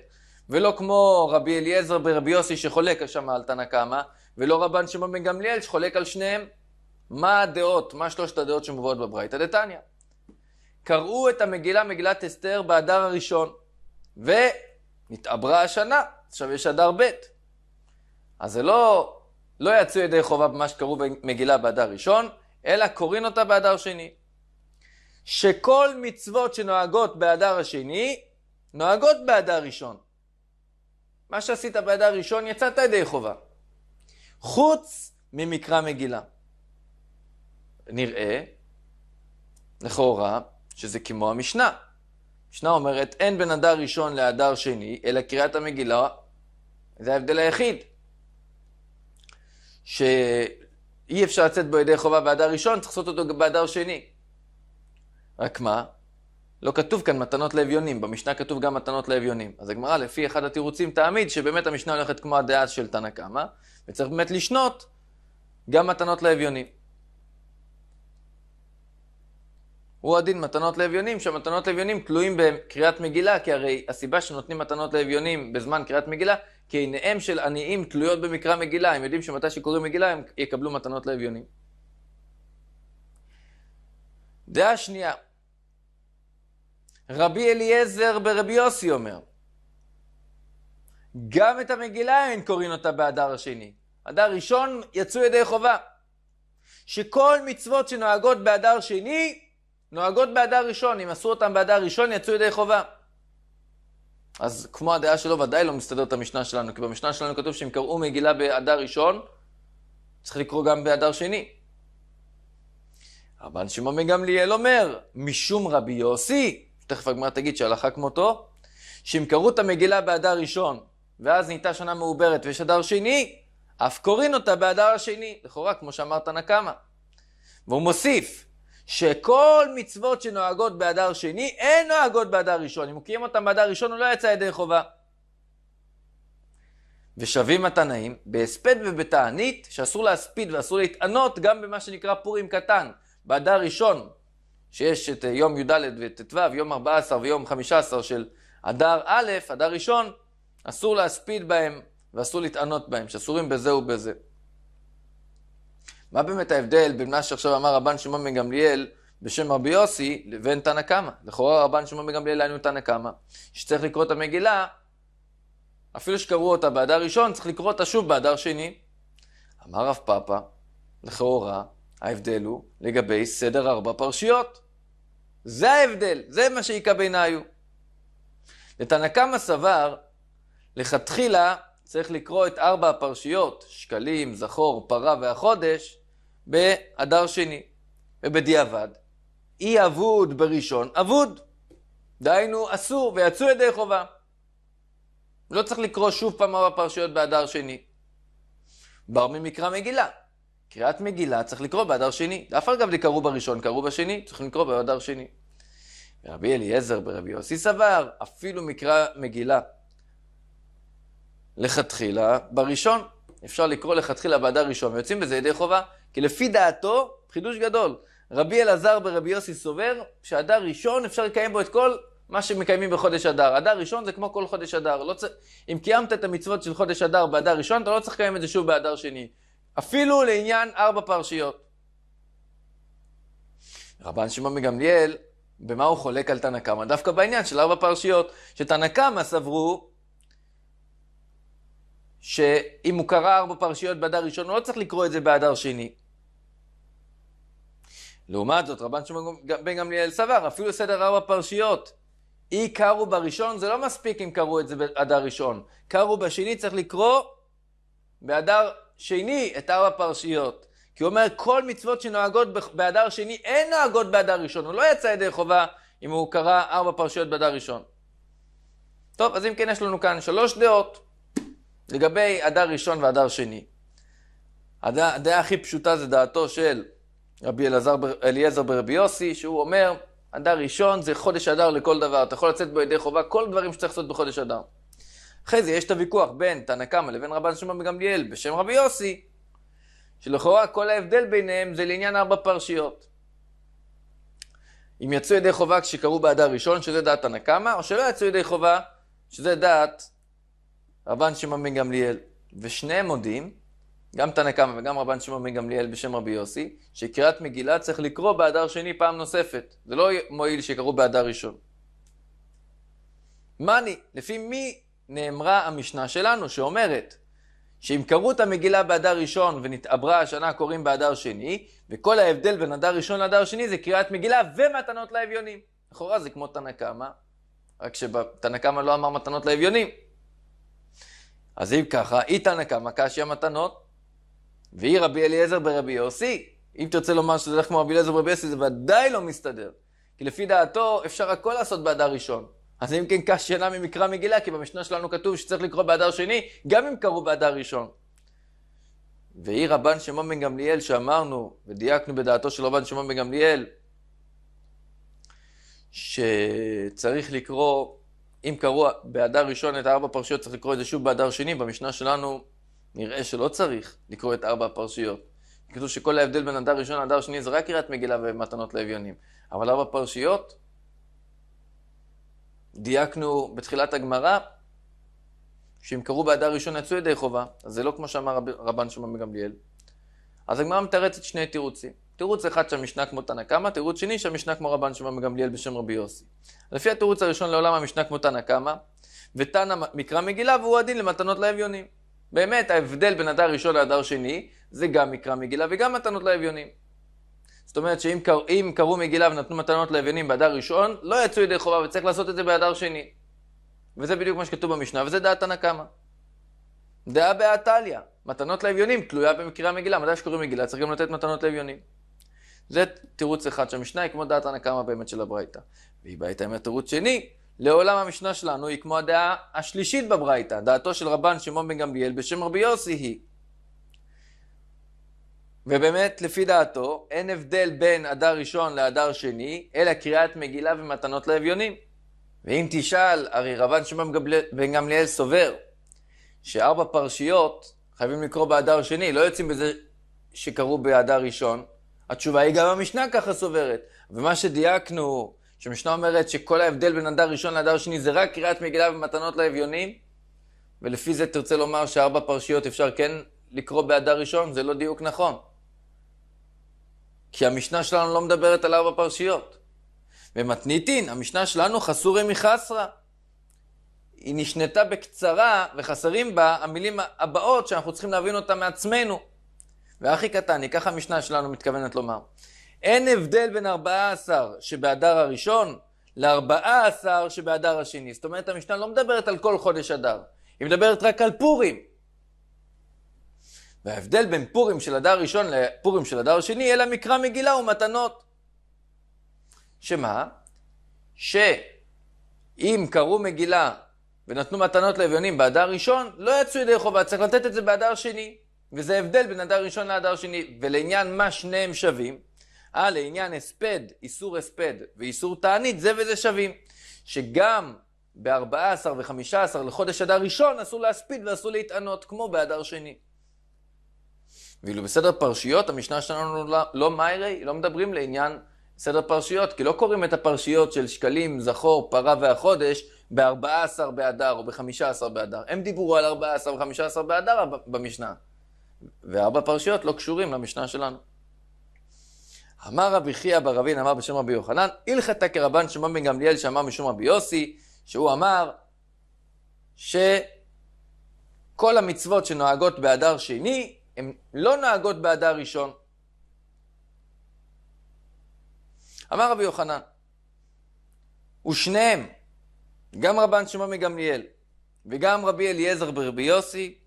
ולא כמו רבי אליעזר ורבי יוסי שחולק שם על תנא קמא, ולא רבן שמעון בן גמליאל שחולק על שניהם. מה הדעות, מה שלושת הדעות שמובאות בברייתא דתניא? קראו את המגילה, מגילת אסתר, באדר הראשון, ונתעברה השנה, עכשיו יש אדר ב'. אז זה לא, לא יצאו ידי חובה במה שקראו במגילה באדר ראשון, אלא קוראים אותה באדר שני. שכל מצוות שנוהגות באדר השני, נוהגות באדר ראשון. מה שעשית בידי הראשון, יצאת ידי חובה. חוץ ממקרא מגילה. נראה, לכאורה, שזה כמו המשנה. המשנה אומרת, אין בין אדר ראשון לאדר שני, אלא קריאת המגילה, זה ההבדל היחיד. שאי אפשר לצאת בו ידי חובה באדר ראשון, צריך לעשות אותו גם באדר שני. רק מה? לא כתוב כאן מתנות לאביונים, במשנה כתוב גם מתנות לאביונים. אז הגמרא, לפי אחד התירוצים, תעמיד שבאמת המשנה הולכת כמו הדעה של תנא קמא, וצריך באמת לשנות גם מתנות לאביונים. הוא הדין מתנות לאביונים, שהמתנות לאביונים תלויים בקריאת מגילה, כי הרי הסיבה שנותנים מתנות לאביונים בזמן קריאת מגילה, כי עיניהם של עניים תלויות במקרא מגילה, הם יודעים שמתי שקוראים מגילה הם יקבלו מתנות לאביונים. דעה שנייה, רבי אליעזר ברבי יוסי אומר, גם את המגילה אין קוראים אותה באדר השני. אדר ראשון יצאו ידי חובה. שכל מצוות שנוהגות באדר שני, נוהגות באדר ראשון. אם עשו אותן באדר ראשון, יצאו ידי חובה. אז כמו הדעה שלו, ודאי לא מסתדרת המשנה שלנו, כי במשנה שלנו כתוב שאם קראו מגילה באדר ראשון, צריך לקרוא גם באדר שני. רבן שמעון מגמליאל אומר, משום רבי יוסי, תכף הגמרא תגיד שהלכה כמותו, שאם קראו את המגילה באדר ראשון, ואז נהייתה שנה מעוברת ויש אדר שני, אף קוראים אותה באדר השני, לכאורה, כמו שאמרת נקמה. והוא מוסיף, שכל מצוות שנוהגות באדר שני, אין נוהגות באדר ראשון. אם הוא קיים אותן באדר ראשון, הוא לא יצא ידי חובה. ושבים התנאים בהספד ובתענית, שאסור להספיד ואסור להתענות גם במה שנקרא פורים קטן, באדר ראשון, שיש את אה, יום י"ד וט"ו, יום 14 ויום 15 של אדר א', אדר ראשון, אסור להספיד בהם ואסור לטענות בהם, שאסורים בזה ובזה. מה באמת ההבדל בין מה שעכשיו אמר רבן שמעון בן גמליאל בשם רבי יוסי לבין תנא קמא? לכאורה רבן שמעון בן גמליאל היינו תנא קמא, שצריך לקרוא את המגילה, אפילו שקראו אותה באדר ראשון, צריך לקרוא אותה שוב באדר שני. אמר רב פאפא, לכאורה, ההבדל הוא לגבי סדר ארבע פרשיות. זה ההבדל, זה מה שהיכה בעיניי הוא. לתנא קמא סבר, לכתחילה צריך לקרוא את ארבע הפרשיות, שקלים, זכור, פרה והחודש, באדר שני. ובדיעבד, אי אבוד בראשון, אבוד. דהיינו, אסור, ויצאו ידי חובה. לא צריך לקרוא שוב פעם ארבע פרשיות באדר שני. בר ממקרא מגילה. קריאת מגילה צריך לקרוא באדר שני. אף אגב לי קראו בראשון, קראו בשני, צריך לקרוא באדר שני. רבי אליעזר ברבי יוסי סבר, אפילו מקרא מגילה לכתחילה בראשון. אפשר לקרוא לכתחילה באדר ראשון, ויוצאים בזה ידי חובה, כי לפי דעתו, חידוש גדול. רבי אלעזר ברבי יוסי סובר שאדר ראשון אפשר לקיים בו את כל מה שמקיימים בחודש אדר. אדר ראשון זה כמו כל חודש אדר. לא צ... אם קיימת את המצוות של חודש אדר באדר ראשון, אתה לא צריך לקיים את זה שוב באדר שני. אפילו לעניין ארבע פרשיות. רבן שמעון מגמליאל, במה הוא חולק על תנא קמא? דווקא בעניין של ארבע פרשיות, שתנא קמא סברו שאם הוא קרא ארבע פרשיות באדר ראשון, הוא לא צריך לקרוא את זה באדר שני. לעומת זאת, רבן שמעון בן גמליאל סבר, אפילו סדר ארבע פרשיות, אי קראו בראשון, זה לא מספיק אם קראו את זה באדר ראשון. קראו בשני, צריך לקרוא באדר שני את ארבע הפרשיות. כי הוא אומר, כל מצוות שנוהגות באדר שני, אין נוהגות באדר ראשון. הוא לא יצא ידי חובה אם הוא קרא ארבע פרשיות באדר ראשון. טוב, אז אם כן, יש לנו כאן שלוש דעות לגבי אדר ראשון ואדר שני. הדעה, הדעה הכי פשוטה זה דעתו של רבי אלעזר, אליעזר ברבי יוסי, שהוא אומר, אדר ראשון זה חודש אדר לכל דבר. אתה יכול לצאת בו ידי חובה כל דברים שצריך לעשות בחודש אדר. אחרי זה יש את הוויכוח בין תנא קמא לבין רבן שמעון בגמליאל בשם רבי יוסי, שלכאורה כל ההבדל ביניהם זה לעניין ארבע פרשיות. אם יצאו ידי חובה כשקראו באדר ראשון, שזה דעת תנא קמא, או שלא יצאו ידי חובה, שזה דעת רבן שמעון בן גמליאל. ושניהם מודים, גם תנא קמא וגם רבן שמעון בן גמליאל בשם רבי יוסי, שקריאת מגילה צריך לקרוא באדר שני פעם נוספת. זה לא מועיל שקראו באדר ראשון. מאני, לפי מי נאמרה המשנה שלנו שאומרת שאם קראו את המגילה באדר ראשון ונתעברה השנה קוראים באדר שני, וכל ההבדל בין אדר ראשון לאדר שני זה קריאת מגילה ומתנות לאביונים. לכאורה זה כמו תנא קמא, רק שתנא קמא לא אמר מתנות לאביונים. אז אם ככה, אי תנא קמא קשיא המתנות ואי רבי אליעזר ברבי יוסי. אם תרצה לומר שזה הולך כמו רבי אליעזר ברבי יוסי, זה ודאי לא מסתדר. כי לפי דעתו אפשר הכל לעשות באדר ראשון. אז אם כן, כך שינה ממקרא מגילה, כי במשנה שלנו כתוב שצריך לקרוא באדר שני, גם אם קראו באדר ראשון. ויהי רבן שמעון בן גמליאל שאמרנו, ודייקנו בדעתו של רבן שמעון בן גמליאל, שצריך לקרוא, אם קראו באדר ראשון את ארבע הפרשיות, צריך לקרוא את זה שוב באדר שני. במשנה שלנו נראה שלא צריך לקרוא את ארבע הפרשיות. כתוב שכל ההבדל בין אדר ראשון לאדר שני זה רק קריאת מגילה ומתנות לאביונים. אבל ארבע פרשיות, דייקנו בתחילת הגמרא, שאם קראו באדר ראשון יצאו ידי חובה, אז זה לא כמו שאמר רב, רבן שמעון בגמליאל. אז הגמרא מתרצת שני תירוצים. תירוץ אחד שהמשנה כמו תנא קמא, תירוץ שני שהמשנה כמו רבן שמעון בגמליאל בשם רבי יוסי. לפי התירוץ הראשון לעולם המשנה כמו תנא קמא, ותנא מקרא מגילה והוא הדין למתנות לאביונים. באמת ההבדל בין אדר ראשון לאדר שני זה גם מקרא מגילה וגם מתנות לאביונים. אומרת שאם קר... קראו מגילה ונתנו מתנות לאבנים באדר ראשון, לא יצאו ידי חובה וצריך לעשות את זה באדר שני. וזה בדיוק מה שכתוב במשנה, וזה דעת תנא קמא. דעה באתליא, מתנות לאביונים תלויה במקרה המגילה. מדי שקוראים מגילה צריך גם לתת מתנות לאביונים. זה תירוץ אחד שהמשנה היא כמו דעת תנא קמא באמת של הברייתא. והיא באה עם התירוץ שני, לעולם המשנה שלנו היא כמו הדעה השלישית בברייתא, דעתו של רבן שמעון בן גמליאל בשם רבי יוסי היא. ובאמת, לפי דעתו, אין הבדל בין אדר ראשון לאדר שני, אלא קריאת מגילה ומתנות לאביונים. ואם תשאל, הרי רבן שמעון בן גמליאל סובר שארבע פרשיות חייבים לקרוא באדר שני, לא יוצאים בזה שקראו באדר ראשון. התשובה היא גם המשנה ככה סוברת. ומה שדייקנו, שמשנה אומרת שכל ההבדל בין אדר ראשון לאדר שני זה רק קריאת מגילה ומתנות לאביונים, ולפי זה תרצה לומר שארבע פרשיות אפשר כן לקרוא באדר ראשון? זה לא דיוק נכון. כי המשנה שלנו לא מדברת על ארבע פרשיות. במתניתין, המשנה שלנו חסורי מחסרה. היא נשנתה בקצרה, וחסרים בה המילים הבאות שאנחנו צריכים להבין אותן מעצמנו. והכי קטן, היא ככה המשנה שלנו מתכוונת לומר. אין הבדל בין ארבעה עשר שבאדר הראשון לארבעה עשר שבאדר השני. זאת אומרת, המשנה לא מדברת על כל חודש אדר, היא מדברת רק על פורים. וההבדל בין פורים של הדר ראשון לפורים של הדר שני, אלא מקרא מגילה ומתנות. שמה? שאם קראו מגילה ונתנו מתנות לאביונים באדר ראשון, לא יצאו ידי חובה, צריך לתת את זה באדר שני. וזה הבדל בין אדר ראשון לאדר שני. ולעניין מה שניהם שווים, אה, לעניין הספד, איסור הספד ואיסור תענית, זה וזה שווים. שגם ב-14 ו-15 לחודש אדר ראשון אסור להספיד ואסור להתענות, כמו באדר שני. ואילו בסדר פרשיות, המשנה שלנו לא, לא מיירי, לא מדברים לעניין סדר פרשיות, כי לא קוראים את הפרשיות של שקלים, זכור, פרה והחודש ב-14 באדר או ב-15 באדר. הם דיברו על 14 ו-15 באדר במשנה, וארבע פרשיות לא קשורים למשנה שלנו. אמר רבי חייא בר אבין, אמר בשם רבי יוחנן, הלכתה כרבן שמעון בן גמליאל שאמר משום רבי יוסי, שהוא אמר שכל המצוות שנוהגות באדר שני, הן לא נוהגות באדר ראשון. אמר רבי יוחנן, ושניהם, גם רבן שמעון מגמליאל וגם רבי אליעזר ברבי יוסי,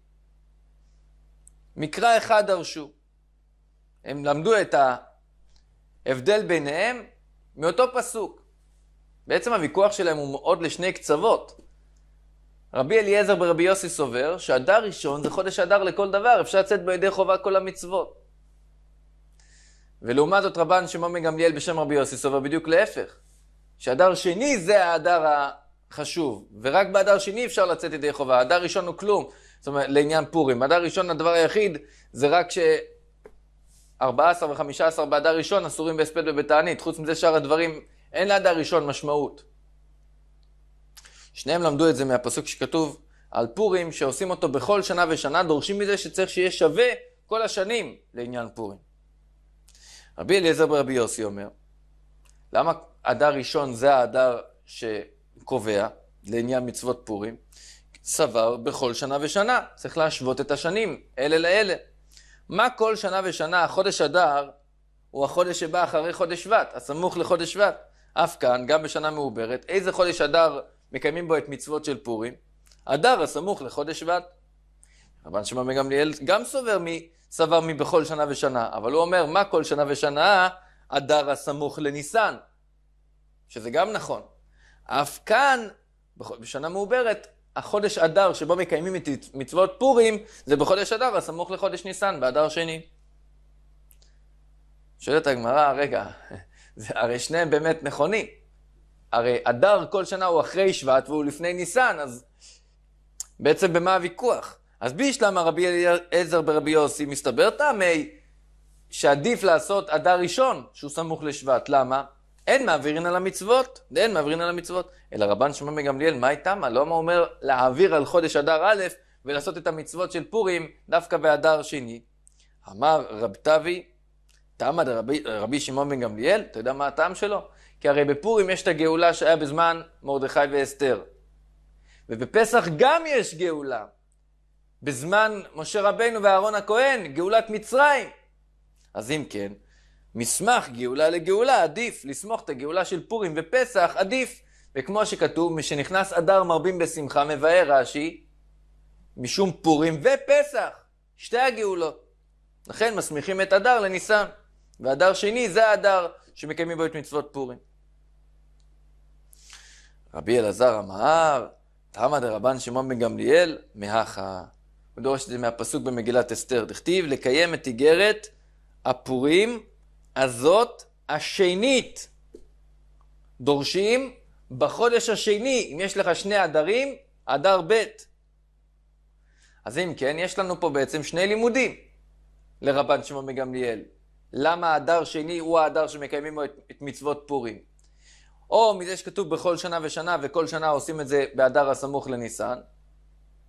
מקרא אחד דרשו. הם למדו את ההבדל ביניהם מאותו פסוק. בעצם הוויכוח שלהם הוא מאוד לשני קצוות. רבי אליעזר ברבי יוסי סובר שאדר ראשון זה חודש אדר לכל דבר, אפשר לצאת בו ידי חובה כל המצוות. ולעומת זאת רבן שמעון מגמליאל בשם רבי יוסי סובר בדיוק להפך, שאדר שני זה האדר החשוב, ורק באדר שני אפשר לצאת ידי חובה, אדר ראשון הוא כלום, זאת אומרת לעניין פורים. אדר ראשון הדבר היחיד זה רק ש... 14 ו-15 באדר ראשון אסורים בהספד בבית הענית, חוץ מזה שאר הדברים אין לאדר ראשון משמעות. שניהם למדו את זה מהפסוק שכתוב על פורים, שעושים אותו בכל שנה ושנה, דורשים מזה שצריך שיהיה שווה כל השנים לעניין פורים. רבי אליעזר ברבי יוסי אומר, למה אדר ראשון זה האדר שקובע לעניין מצוות פורים? סבר בכל שנה ושנה, צריך להשוות את השנים, אלה לאלה. מה כל שנה ושנה החודש אדר הוא החודש שבא אחרי חודש שבט, הסמוך לחודש שבט. אף כאן, גם בשנה מעוברת, איזה חודש אדר מקיימים בו את מצוות של פורים, אדר הסמוך לחודש שבט. רבן שמעון בן גמליאל גם סובר מי סבר מבכל שנה ושנה, אבל הוא אומר, מה כל שנה ושנה? אדר הסמוך לניסן, שזה גם נכון. אף כאן, בשנה מעוברת, החודש אדר שבו מקיימים את מצוות פורים, זה בחודש אדר הסמוך לחודש ניסן, באדר שני. שואלת הגמרא, רגע, הרי שניהם באמת נכונים. הרי אדר כל שנה הוא אחרי שבט והוא לפני ניסן, אז בעצם במה הוויכוח? אז בישלמה רבי אליעזר ברבי יוסי מסתבר טעמי שעדיף לעשות אדר ראשון שהוא סמוך לשבט. למה? אין מעבירין על המצוות, אין מעבירין על המצוות. אלא רבן שמעון מגמליאל, מה איתה? מה? למה אומר להעביר על חודש אדר א' ולעשות את המצוות של פורים דווקא באדר שני? אמר רב תבי, תמה דרבי שמעון בן גמליאל, אתה יודע מה הטעם שלו? כי הרי בפורים יש את הגאולה שהיה בזמן מרדכי ואסתר. ובפסח גם יש גאולה. בזמן משה רבנו ואהרון הכהן, גאולת מצרים. אז אם כן, מסמך גאולה לגאולה, עדיף לסמוך את הגאולה של פורים ופסח, עדיף. וכמו שכתוב, משנכנס אדר מרבים בשמחה, מבאר רש"י, משום פורים ופסח, שתי הגאולות. לכן מסמיכים את אדר לניסן. ואדר שני זה אדר שמקיימים בו את מצוות פורים. רבי אלעזר אמר, תמא דרבן שמעון בן גמליאל, מהכה. הוא דורש את זה מהפסוק במגילת אסתר, תכתיב, לקיים את איגרת הפורים הזאת השנית. דורשים בחודש השני, אם יש לך שני אדרים, אדר ב'. אז אם כן, יש לנו פה בעצם שני לימודים לרבן שמעון בן גמליאל. למה האדר שני הוא האדר שמקיימים בו את, את מצוות פורים. או מזה שכתוב בכל שנה ושנה, וכל שנה עושים את זה באדר הסמוך לניסן,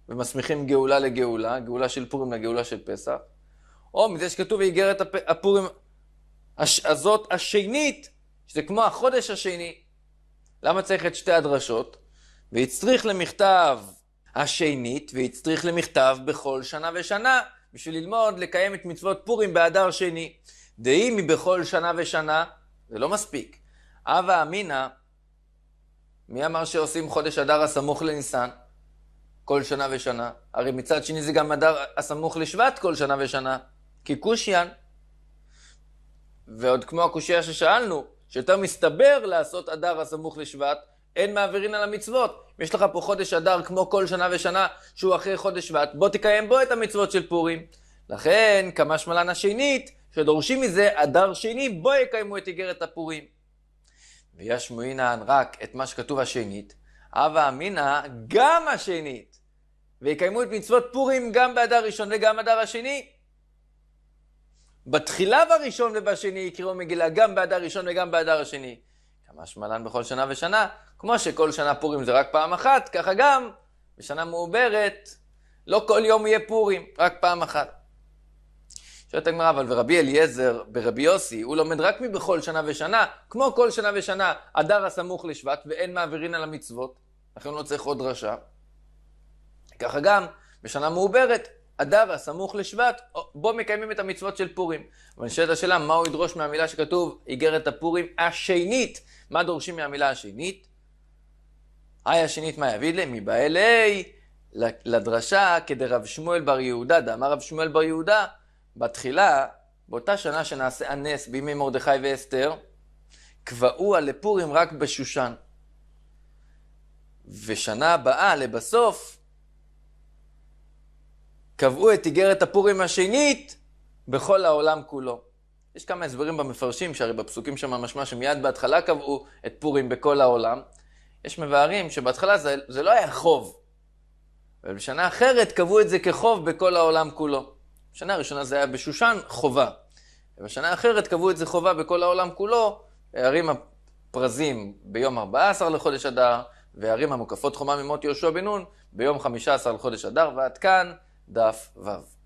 ומסמיכים גאולה לגאולה, גאולה של פורים לגאולה של פסח. או מזה שכתוב באיגרת הפ... הפורים הש... הזאת השנית, שזה כמו החודש השני. למה צריך את שתי הדרשות? והצטריך למכתב השנית, והצטריך למכתב בכל שנה ושנה, בשביל ללמוד לקיים את מצוות פורים באדר שני. דהי מבכל שנה ושנה, זה לא מספיק. הווה אמינא, מי אמר שעושים חודש אדר הסמוך לניסן? כל שנה ושנה. הרי מצד שני זה גם אדר הסמוך לשבט כל שנה ושנה, כי קושיין. ועוד כמו הקושייה ששאלנו, שיותר מסתבר לעשות אדר הסמוך לשבט, אין מעבירין על המצוות. אם יש לך פה חודש אדר כמו כל שנה ושנה, שהוא אחרי חודש שבט, בוא תקיים בו את המצוות של פורים. לכן, כמשמע לן השנית, שדורשים מזה אדר שני, בו יקיימו את איגרת הפורים. וישמועינן רק את מה שכתוב השנית, הווה אמינא גם השנית, ויקיימו את מצוות פורים גם באדר ראשון וגם באדר השני. בתחילה בראשון ובשני יקראו מגילה גם באדר ראשון וגם באדר השני. שמלן בכל שנה ושנה, כמו שכל שנה פורים זה רק פעם אחת, ככה גם בשנה מעוברת לא כל יום יהיה פורים, רק פעם אחת. שואלת הגמרא, אבל ורבי אליעזר ברבי יוסי, הוא לומד רק מבכל שנה ושנה, כמו כל שנה ושנה, אדר הסמוך לשבט, ואין מעבירין על המצוות, לכן לא צריך עוד רשע. ככה גם, בשנה מעוברת, אדר הסמוך לשבט, בו מקיימים את המצוות של פורים. אבל נשאלת השאלה, מה הוא ידרוש מהמילה שכתוב, איגרת הפורים השנית? מה דורשים מהמילה השנית? היי השנית מה יביא לי? מבעלי לדרשה כדרב שמואל בר יהודה, דאמר רב שמואל בר יהודה, בתחילה, באותה שנה שנעשה הנס בימי מרדכי ואסתר, קבעוה לפורים רק בשושן. ושנה הבאה, לבסוף, קבעו את איגרת הפורים השנית בכל העולם כולו. יש כמה הסברים במפרשים, שהרי בפסוקים שם משמע שמיד בהתחלה קבעו את פורים בכל העולם. יש מבארים שבהתחלה זה, זה לא היה חוב, בשנה אחרת קבעו את זה כחוב בכל העולם כולו. בשנה הראשונה זה היה בשושן חובה. ובשנה האחרת קבעו את זה חובה בכל העולם כולו, הערים הפרזים ביום 14 לחודש אדר, והערים המוקפות חומה ממות יהושע בן נון ביום 15 לחודש אדר, ועד כאן דף ו'.